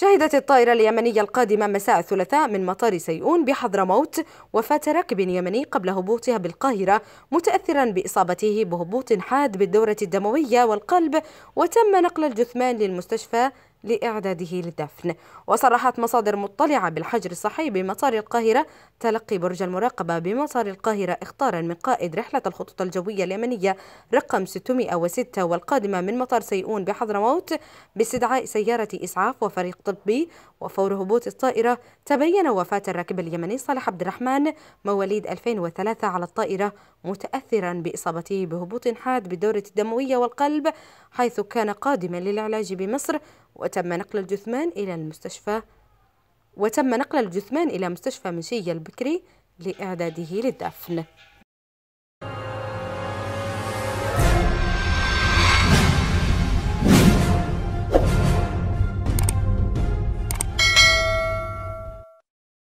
شهدت الطائرة اليمنية القادمة مساء الثلاثاء من مطار سيئون بحضرموت وفاة راكب يمني قبل هبوطها بالقاهرة متأثرا بإصابته بهبوط حاد بالدورة الدموية والقلب وتم نقل الجثمان للمستشفى لإعداده للدفن وصرحت مصادر مطلعة بالحجر الصحي بمطار القاهرة تلقي برج المراقبة بمطار القاهرة اختارا من قائد رحلة الخطوط الجوية اليمنية رقم 606 والقادمة من مطار سيئون بحضرموت باستدعاء سيارة إسعاف وفريق طبي وفور هبوط الطائرة تبين وفاة الراكب اليمني صالح عبد الرحمن مواليد 2003 على الطائرة متأثرا بإصابته بهبوط حاد بالدورة الدموية والقلب حيث كان قادما للعلاج بمصر وتم نقل الجثمان إلى المستشفى وتم نقل الجثمان إلى مستشفى منشية البكري لإعداده للدفن